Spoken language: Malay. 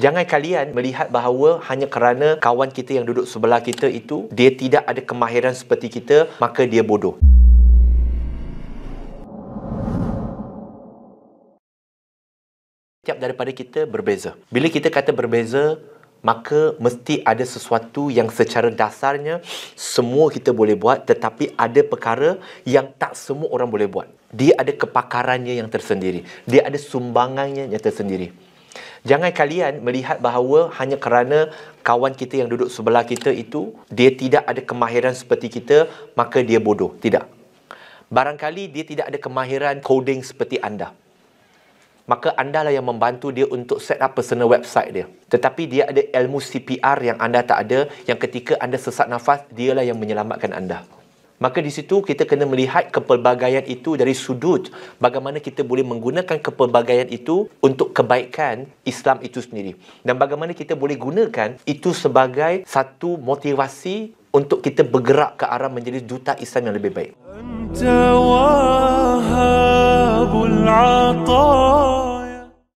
Jangan kalian melihat bahawa hanya kerana kawan kita yang duduk sebelah kita itu dia tidak ada kemahiran seperti kita, maka dia bodoh. Setiap daripada kita berbeza. Bila kita kata berbeza, maka mesti ada sesuatu yang secara dasarnya semua kita boleh buat tetapi ada perkara yang tak semua orang boleh buat. Dia ada kepakarannya yang tersendiri. Dia ada sumbangannya yang tersendiri. Jangan kalian melihat bahawa hanya kerana kawan kita yang duduk sebelah kita itu dia tidak ada kemahiran seperti kita, maka dia bodoh. Tidak. Barangkali dia tidak ada kemahiran coding seperti anda. Maka andalah yang membantu dia untuk set up personal website dia. Tetapi dia ada ilmu CPR yang anda tak ada, yang ketika anda sesak nafas, dialah yang menyelamatkan anda. Maka di situ kita kena melihat kepelbagaian itu dari sudut bagaimana kita boleh menggunakan kepelbagaian itu untuk kebaikan Islam itu sendiri. Dan bagaimana kita boleh gunakan itu sebagai satu motivasi untuk kita bergerak ke arah menjadi duta Islam yang lebih baik. Anta wahabul atar